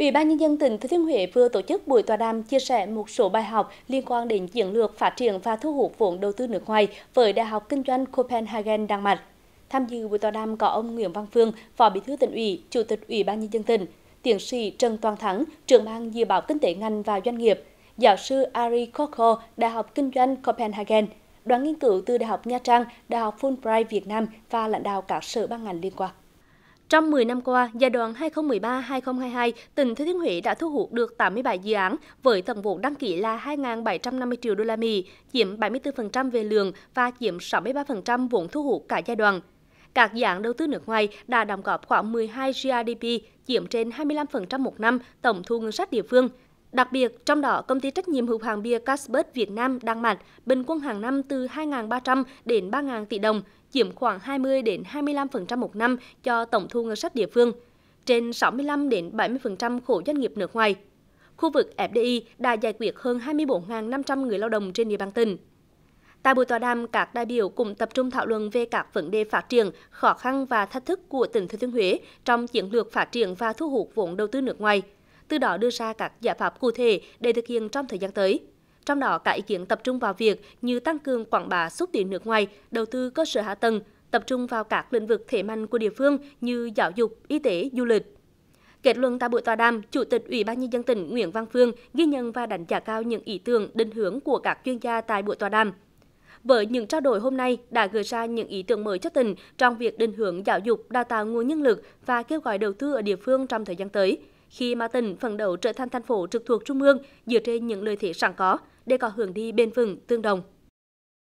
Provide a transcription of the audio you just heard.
Ủy ban nhân dân tỉnh Thừa Thiên Huế vừa tổ chức buổi tọa đàm chia sẻ một số bài học liên quan đến chiến lược phát triển và thu hút vốn đầu tư nước ngoài với Đại học Kinh doanh Copenhagen Đan Mạch. Tham dự buổi tọa đàm có ông Nguyễn Văn Phương, Phó Bí thư tỉnh ủy, Chủ tịch Ủy ban nhân dân tỉnh, tiến sĩ Trần Toàn Thắng, trưởng ban dự báo kinh tế ngành và doanh nghiệp, giáo sư Ari Kokko, Đại học Kinh doanh Copenhagen, đoàn nghiên cứu từ Đại học Nha Trang, Đại học Fulbright Việt Nam và lãnh đạo các sở ban ngành liên quan. Trong 10 năm qua, giai đoạn 2013-2022, tỉnh Thừa Thiên Huế đã thu hút được 87 dự án với tổng vốn đăng ký là 2.750 triệu đô la Mỹ, chiếm 74% về lượng và chiếm 63% vốn thu hút cả giai đoạn. Các dự án đầu tư nước ngoài đã đóng góp khoảng 12 GDP, chiếm trên 25% một năm tổng thu ngân sách địa phương, Đặc biệt, trong đó công ty trách nhiệm hữu hạn bia Casper Việt Nam đang mạnh, bình quân hàng năm từ 2.300 đến 3.000 tỷ đồng, chiếm khoảng 20 đến 25% một năm cho tổng thu ngân sách địa phương, trên 65 đến 70% khối doanh nghiệp nước ngoài. Khu vực FDI đã giải quyết hơn 24.500 người lao động trên địa bàn tỉnh. Tại buổi tọa đàm, các đại biểu cũng tập trung thảo luận về các vấn đề phát triển, khó khăn và thách thức của tỉnh Thừa Thiên Huế trong chiến lược phát triển và thu hút vốn đầu tư nước ngoài – từ đó đưa ra các giải pháp cụ thể để thực hiện trong thời gian tới. Trong đó, các ý kiến tập trung vào việc như tăng cường quảng bá xúc tiến nước ngoài, đầu tư cơ sở hạ tầng, tập trung vào các lĩnh vực thế mạnh của địa phương như giáo dục, y tế, du lịch. Kết luận tại buổi tọa đàm, Chủ tịch Ủy ban nhân dân tỉnh Nguyễn Văn Phương ghi nhận và đánh giá cao những ý tưởng, định hướng của các chuyên gia tại buổi tọa đàm. Với những trao đổi hôm nay đã gửi ra những ý tưởng mới cho tỉnh trong việc định hướng giáo dục, đào tạo nguồn nhân lực và kêu gọi đầu tư ở địa phương trong thời gian tới – khi mà tỉnh phấn đấu trở thành thành phố trực thuộc trung ương dựa trên những lợi thế sẵn có để có hướng đi bền vững tương đồng